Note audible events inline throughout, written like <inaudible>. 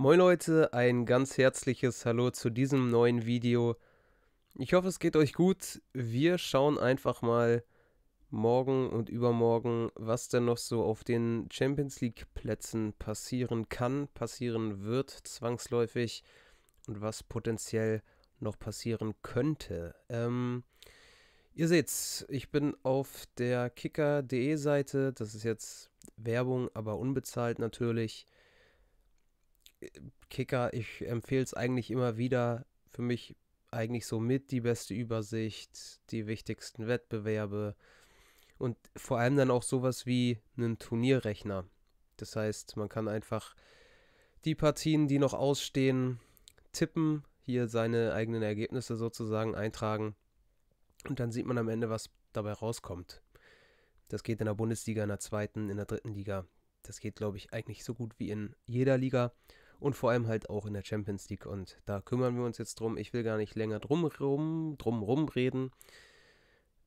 Moin Leute, ein ganz herzliches Hallo zu diesem neuen Video. Ich hoffe, es geht euch gut. Wir schauen einfach mal morgen und übermorgen, was denn noch so auf den Champions League Plätzen passieren kann, passieren wird zwangsläufig und was potenziell noch passieren könnte. Ähm, ihr seht's, ich bin auf der kicker.de Seite, das ist jetzt Werbung, aber unbezahlt natürlich Kicker, ich empfehle es eigentlich immer wieder. Für mich eigentlich so mit die beste Übersicht, die wichtigsten Wettbewerbe und vor allem dann auch sowas wie einen Turnierrechner. Das heißt, man kann einfach die Partien, die noch ausstehen, tippen, hier seine eigenen Ergebnisse sozusagen eintragen und dann sieht man am Ende, was dabei rauskommt. Das geht in der Bundesliga, in der zweiten, in der dritten Liga. Das geht, glaube ich, eigentlich so gut wie in jeder Liga und vor allem halt auch in der Champions League. Und da kümmern wir uns jetzt drum. Ich will gar nicht länger drum rum, drum rum reden.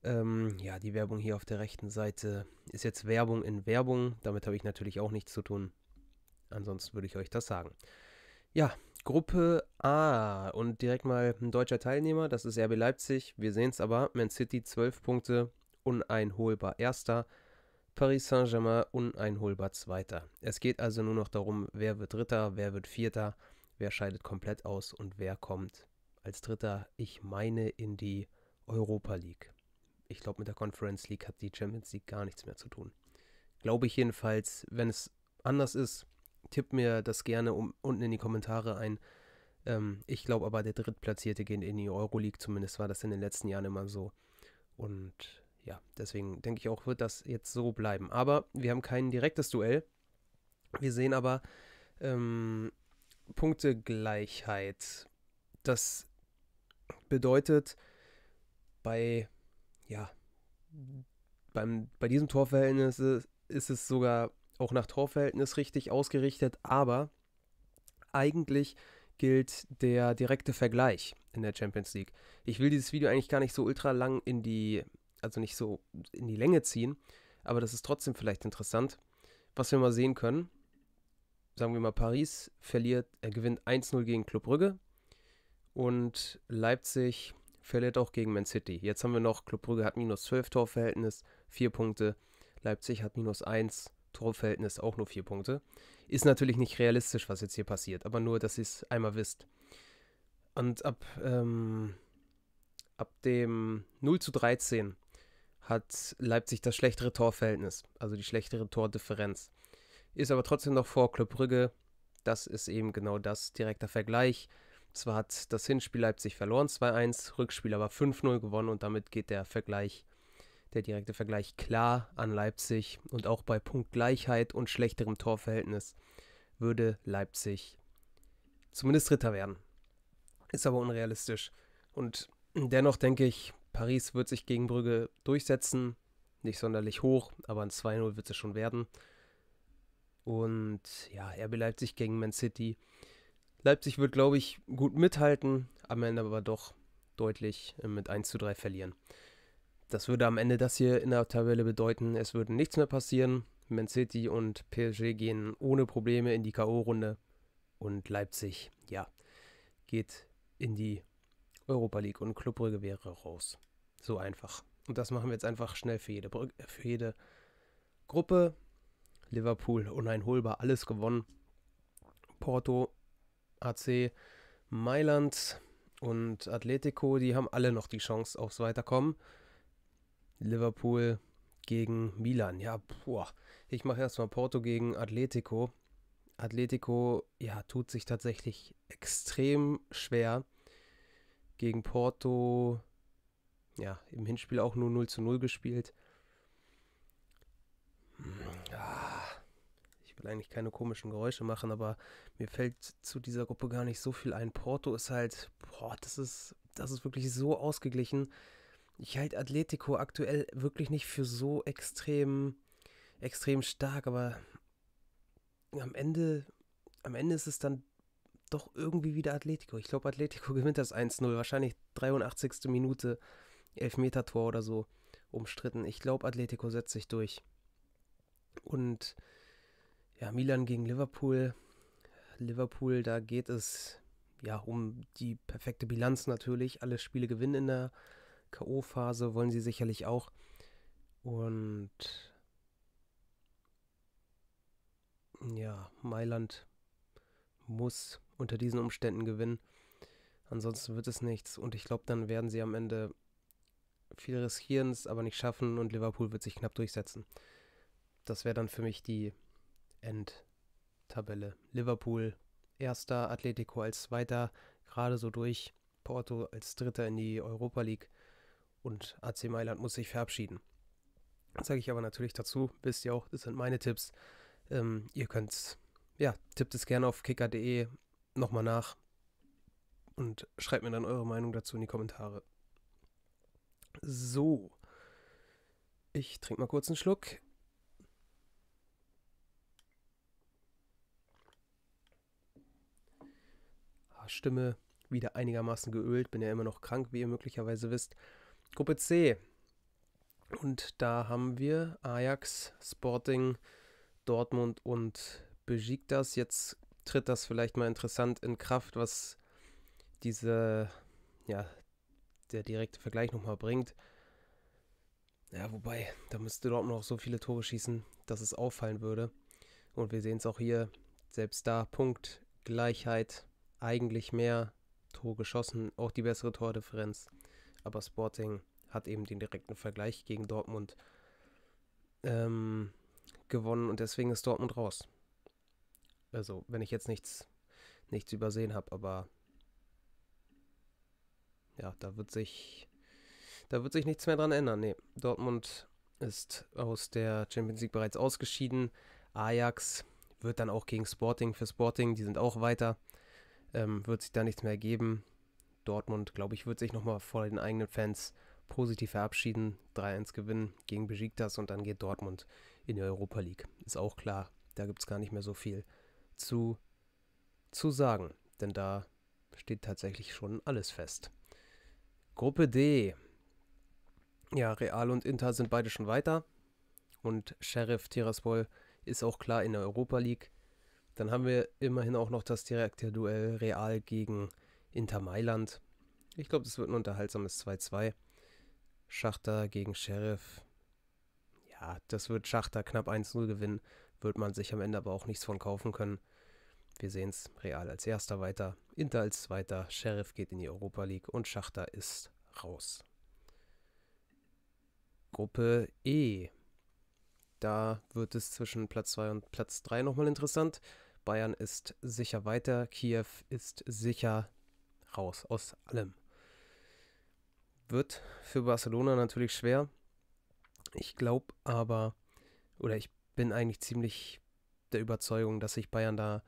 Ähm, ja, die Werbung hier auf der rechten Seite ist jetzt Werbung in Werbung. Damit habe ich natürlich auch nichts zu tun. Ansonsten würde ich euch das sagen. Ja, Gruppe A und direkt mal ein deutscher Teilnehmer, das ist RB Leipzig. Wir sehen es aber, Man City 12 Punkte, uneinholbar Erster. Paris Saint-Germain uneinholbar Zweiter. Es geht also nur noch darum, wer wird Dritter, wer wird Vierter, wer scheidet komplett aus und wer kommt als Dritter, ich meine, in die Europa League. Ich glaube, mit der Conference League hat die Champions League gar nichts mehr zu tun. Glaube ich jedenfalls, wenn es anders ist, tippt mir das gerne um, unten in die Kommentare ein. Ähm, ich glaube aber, der Drittplatzierte geht in die Euro League, zumindest war das in den letzten Jahren immer so. Und ja, deswegen denke ich auch, wird das jetzt so bleiben. Aber wir haben kein direktes Duell. Wir sehen aber ähm, Punktegleichheit. Das bedeutet bei, ja, beim, bei diesem Torverhältnis ist es sogar auch nach Torverhältnis richtig ausgerichtet, aber eigentlich gilt der direkte Vergleich in der Champions League. Ich will dieses Video eigentlich gar nicht so ultra lang in die also nicht so in die Länge ziehen, aber das ist trotzdem vielleicht interessant. Was wir mal sehen können, sagen wir mal, Paris verliert, er äh, gewinnt 1-0 gegen Club Brügge und Leipzig verliert auch gegen Man City. Jetzt haben wir noch, Club Brügge hat minus 12 Torverhältnis, 4 Punkte, Leipzig hat minus 1 Torverhältnis, auch nur 4 Punkte. Ist natürlich nicht realistisch, was jetzt hier passiert, aber nur, dass ihr es einmal wisst. Und ab, ähm, ab dem 0 zu 13 hat Leipzig das schlechtere Torverhältnis, also die schlechtere Tordifferenz. Ist aber trotzdem noch vor Club Brügge. Das ist eben genau das direkter Vergleich. Zwar hat das Hinspiel Leipzig verloren 2-1, Rückspiel aber 5-0 gewonnen und damit geht der Vergleich, der direkte Vergleich klar an Leipzig und auch bei Punktgleichheit und schlechterem Torverhältnis würde Leipzig zumindest Dritter werden. Ist aber unrealistisch. Und dennoch denke ich, Paris wird sich gegen Brügge durchsetzen. Nicht sonderlich hoch, aber ein 2-0 wird es schon werden. Und ja, RB Leipzig gegen Man City. Leipzig wird, glaube ich, gut mithalten, am Ende aber doch deutlich äh, mit 1 zu 3 verlieren. Das würde am Ende das hier in der Tabelle bedeuten, es würde nichts mehr passieren. Man City und PSG gehen ohne Probleme in die K.O.-Runde und Leipzig, ja, geht in die Europa League und Clubbrügge wäre raus. So einfach. Und das machen wir jetzt einfach schnell für jede, Brü äh, für jede Gruppe. Liverpool uneinholbar, alles gewonnen. Porto, AC, Mailand und Atletico, die haben alle noch die Chance aufs Weiterkommen. Liverpool gegen Milan. Ja, boah. Ich mache erstmal Porto gegen Atletico. Atletico, ja, tut sich tatsächlich extrem schwer gegen Porto ja, im Hinspiel auch nur 0 zu 0 gespielt. Hm, ich will eigentlich keine komischen Geräusche machen, aber mir fällt zu dieser Gruppe gar nicht so viel ein. Porto ist halt, boah, das ist, das ist wirklich so ausgeglichen. Ich halte Atletico aktuell wirklich nicht für so extrem, extrem stark, aber am Ende, am Ende ist es dann doch irgendwie wieder Atletico. Ich glaube, Atletico <laughs> gewinnt das 1-0. Wahrscheinlich 83. Minute, Elfmeter-Tor oder so umstritten. Ich glaube, Atletico setzt sich durch. Und ja, Milan gegen Liverpool. Liverpool, da geht es ja um die perfekte Bilanz natürlich. Alle Spiele gewinnen in der K.O.-Phase, wollen sie sicherlich auch. Und ja, Mailand muss unter diesen Umständen gewinnen. Ansonsten wird es nichts. Und ich glaube, dann werden sie am Ende viel riskieren, es aber nicht schaffen und Liverpool wird sich knapp durchsetzen. Das wäre dann für mich die Endtabelle. Liverpool erster, Atletico als zweiter, gerade so durch, Porto als dritter in die Europa League und AC Mailand muss sich verabschieden. Das Sage ich aber natürlich dazu, wisst ihr auch, das sind meine Tipps. Ähm, ihr könnt's, ja, tippt es gerne auf kicker.de nochmal nach und schreibt mir dann eure Meinung dazu in die Kommentare. So. Ich trinke mal kurz einen Schluck. Ah, Stimme wieder einigermaßen geölt, bin ja immer noch krank, wie ihr möglicherweise wisst. Gruppe C. Und da haben wir Ajax, Sporting, Dortmund und Besiktas. Jetzt tritt das vielleicht mal interessant in Kraft, was diese, ja, der direkte Vergleich nochmal bringt. Ja, wobei, da müsste Dortmund noch so viele Tore schießen, dass es auffallen würde. Und wir sehen es auch hier, selbst da Punkt, Gleichheit, eigentlich mehr Tore geschossen, auch die bessere Tordifferenz. Aber Sporting hat eben den direkten Vergleich gegen Dortmund ähm, gewonnen und deswegen ist Dortmund raus. Also, wenn ich jetzt nichts, nichts übersehen habe, aber ja, da wird sich da wird sich nichts mehr dran ändern. Nee, Dortmund ist aus der Champions League bereits ausgeschieden. Ajax wird dann auch gegen Sporting für Sporting, die sind auch weiter. Ähm, wird sich da nichts mehr geben. Dortmund, glaube ich, wird sich nochmal vor den eigenen Fans positiv verabschieden. 3-1 gewinnen gegen Besiktas und dann geht Dortmund in die Europa League. Ist auch klar, da gibt es gar nicht mehr so viel zu, zu sagen, denn da steht tatsächlich schon alles fest. Gruppe D. Ja, Real und Inter sind beide schon weiter und Sheriff Tiraspol ist auch klar in der Europa League. Dann haben wir immerhin auch noch das direkte Duell Real gegen Inter Mailand. Ich glaube, das wird ein unterhaltsames 2-2. Schachter gegen Sheriff. Ja, das wird Schachter knapp 1-0 gewinnen wird man sich am Ende aber auch nichts von kaufen können. Wir sehen es Real als Erster weiter, Inter als Zweiter, Sheriff geht in die Europa League und Schachter ist raus. Gruppe E. Da wird es zwischen Platz 2 und Platz 3 nochmal interessant. Bayern ist sicher weiter, Kiew ist sicher raus aus allem. Wird für Barcelona natürlich schwer. Ich glaube aber, oder ich bin eigentlich ziemlich der Überzeugung, dass sich Bayern da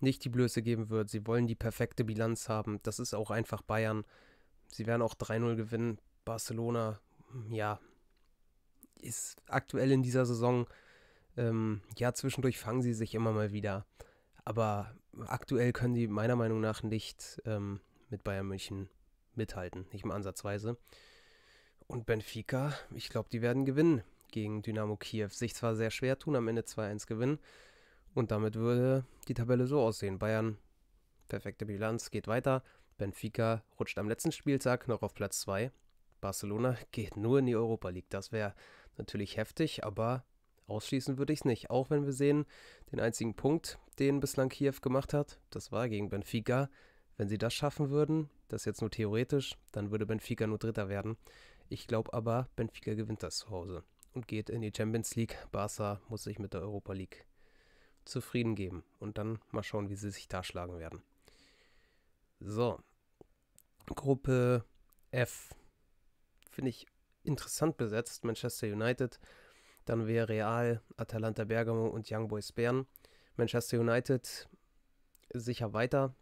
nicht die Blöße geben wird. Sie wollen die perfekte Bilanz haben. Das ist auch einfach Bayern. Sie werden auch 3-0 gewinnen. Barcelona, hm, ja, ist aktuell in dieser Saison, ähm, ja, zwischendurch fangen sie sich immer mal wieder. Aber aktuell können sie meiner Meinung nach nicht ähm, mit Bayern München mithalten. Nicht mal ansatzweise. Und Benfica, ich glaube, die werden gewinnen gegen Dynamo Kiew sich zwar sehr schwer tun, am Ende 2-1 gewinnen. Und damit würde die Tabelle so aussehen. Bayern, perfekte Bilanz, geht weiter. Benfica rutscht am letzten Spieltag noch auf Platz 2. Barcelona geht nur in die Europa League. Das wäre natürlich heftig, aber ausschließen würde ich es nicht. Auch wenn wir sehen, den einzigen Punkt, den bislang Kiew gemacht hat, das war gegen Benfica. Wenn sie das schaffen würden, das jetzt nur theoretisch, dann würde Benfica nur Dritter werden. Ich glaube aber, Benfica gewinnt das zu Hause und geht in die Champions League. Barca muss sich mit der Europa League zufrieden geben. Und dann mal schauen, wie sie sich da schlagen werden. So. Gruppe F. Finde ich interessant besetzt. Manchester United, dann wäre Real, Atalanta Bergamo und Young Boys Bern. Manchester United sicher weiter.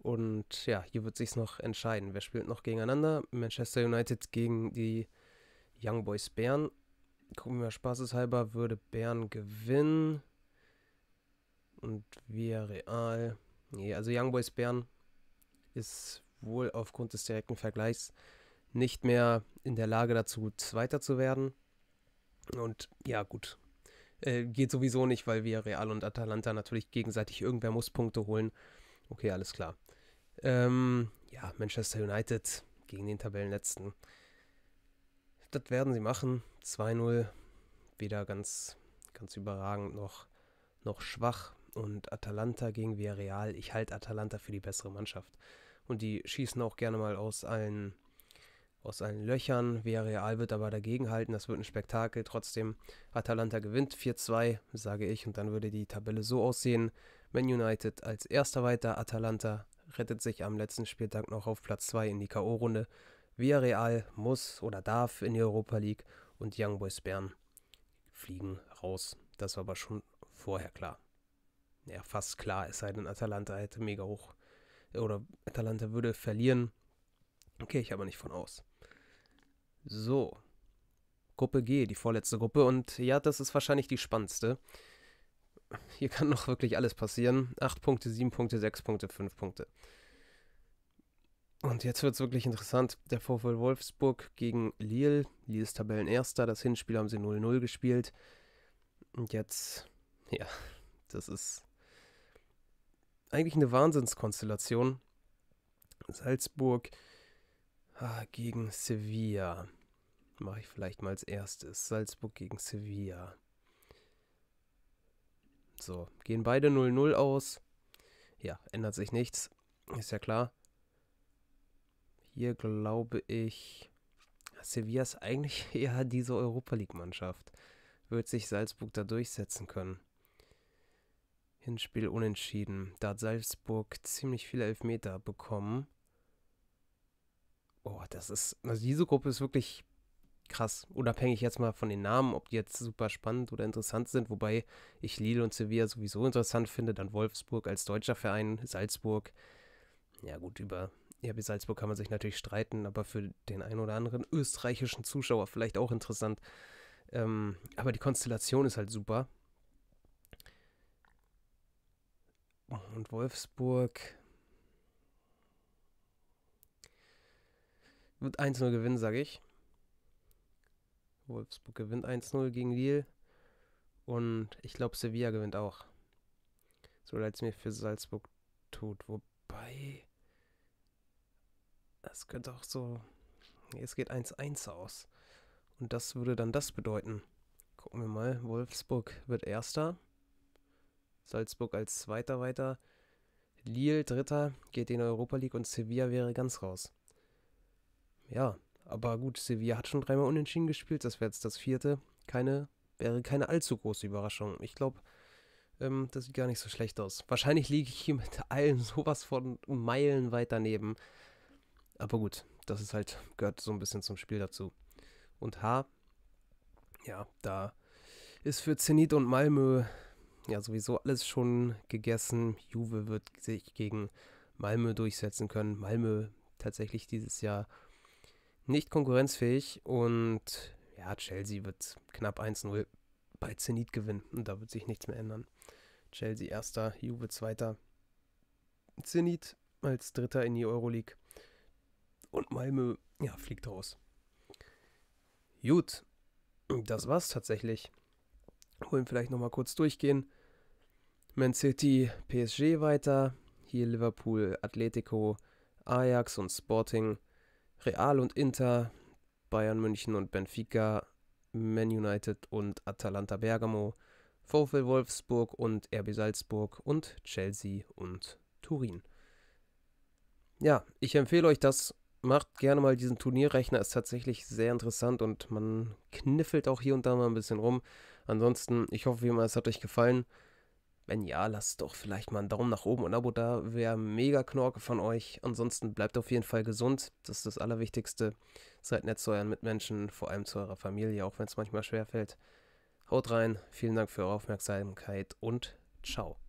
Und ja, hier wird sich noch entscheiden. Wer spielt noch gegeneinander? Manchester United gegen die Young Boys Bern. Gucken wir mal spaßeshalber, würde Bern gewinnen. Und wir Real. Nee, also Young Boys Bern ist wohl aufgrund des direkten Vergleichs nicht mehr in der Lage dazu, Zweiter zu werden. Und ja, gut. Äh, geht sowieso nicht, weil wir Real und Atalanta natürlich gegenseitig irgendwer muss Punkte holen. Okay, alles klar. Ähm, ja, Manchester United gegen den Tabellenletzten das werden sie machen. 2-0, weder ganz, ganz überragend noch, noch schwach. Und Atalanta gegen Villarreal. Ich halte Atalanta für die bessere Mannschaft. Und die schießen auch gerne mal aus allen, aus allen Löchern. Villarreal wird aber dagegen halten. Das wird ein Spektakel. Trotzdem, Atalanta gewinnt 4-2, sage ich. Und dann würde die Tabelle so aussehen. Man United als erster weiter. Atalanta rettet sich am letzten Spieltag noch auf Platz 2 in die K.O.-Runde. Villarreal muss oder darf in die Europa League und Young Boys Bern fliegen raus. Das war aber schon vorher klar. Ja, fast klar, es sei denn, Atalanta hätte mega hoch oder Atalanta würde verlieren. Okay, ich aber nicht von aus. So. Gruppe G, die vorletzte Gruppe. Und ja, das ist wahrscheinlich die spannendste. Hier kann noch wirklich alles passieren. 8 Punkte, 7 Punkte, 6 Punkte, 5 Punkte. Und jetzt wird es wirklich interessant. Der Vorfall Wolfsburg gegen Lille. Lille ist Tabellenerster. Das Hinspiel haben sie 0-0 gespielt. Und jetzt, ja, das ist eigentlich eine Wahnsinnskonstellation. Salzburg ah, gegen Sevilla. Mache ich vielleicht mal als erstes. Salzburg gegen Sevilla. So, gehen beide 0-0 aus. Ja, ändert sich nichts. Ist ja klar hier glaube ich, Sevilla ist eigentlich <laughs> eher diese Europa League-Mannschaft. Wird sich Salzburg da durchsetzen können. Hinspiel unentschieden. Da hat Salzburg ziemlich viele Elfmeter bekommen. Oh, das ist. Also diese Gruppe ist wirklich krass. Unabhängig jetzt mal von den Namen, ob die jetzt super spannend oder interessant sind, wobei ich Lille und Sevilla sowieso interessant finde, dann Wolfsburg als deutscher Verein, Salzburg. Ja, gut, über ja, bei Salzburg kann man sich natürlich streiten, aber für den einen oder anderen österreichischen Zuschauer vielleicht auch interessant. Ähm, aber die Konstellation ist halt super. Und Wolfsburg. Wird 1-0 gewinnen, sage ich. Wolfsburg gewinnt 1-0 gegen Lille. Und ich glaube, Sevilla gewinnt auch. So leid es mir für Salzburg tut. Wobei. Es könnte auch so. Es geht 1-1 aus. Und das würde dann das bedeuten. Gucken wir mal. Wolfsburg wird Erster. Salzburg als Zweiter weiter. Lille Dritter geht in Europa League und Sevilla wäre ganz raus. Ja, aber gut, Sevilla hat schon dreimal unentschieden gespielt. Das wäre jetzt das vierte. Keine, wäre keine allzu große Überraschung. Ich glaube, ähm, das sieht gar nicht so schlecht aus. Wahrscheinlich liege ich hier mit <laughs> allen sowas von Meilen weit daneben. Aber gut, das ist halt, gehört so ein bisschen zum Spiel dazu. Und H, ja, da ist für Zenit und Malmö ja sowieso alles schon gegessen. Juve wird sich gegen Malmö durchsetzen können. Malmö tatsächlich dieses Jahr nicht konkurrenzfähig und ja, Chelsea wird knapp 1-0 bei Zenit gewinnen und da wird sich nichts mehr ändern. Chelsea erster, Juve zweiter, Zenit als dritter in die Euroleague. Und Malmö, ja, fliegt raus. Gut, das war's tatsächlich. Wollen vielleicht nochmal kurz durchgehen. Man City, PSG weiter. Hier Liverpool, Atletico, Ajax und Sporting. Real und Inter, Bayern München und Benfica, Man United und Atalanta Bergamo, VfL Wolfsburg und RB Salzburg und Chelsea und Turin. Ja, ich empfehle euch das macht gerne mal diesen Turnierrechner, ist tatsächlich sehr interessant und man kniffelt auch hier und da mal ein bisschen rum. Ansonsten, ich hoffe, wie immer, es hat euch gefallen. Wenn ja, lasst doch vielleicht mal einen Daumen nach oben und ein Abo da, wäre mega Knorke von euch. Ansonsten bleibt auf jeden Fall gesund, das ist das Allerwichtigste. Seid nett zu euren Mitmenschen, vor allem zu eurer Familie, auch wenn es manchmal schwerfällt. Haut rein, vielen Dank für eure Aufmerksamkeit und ciao.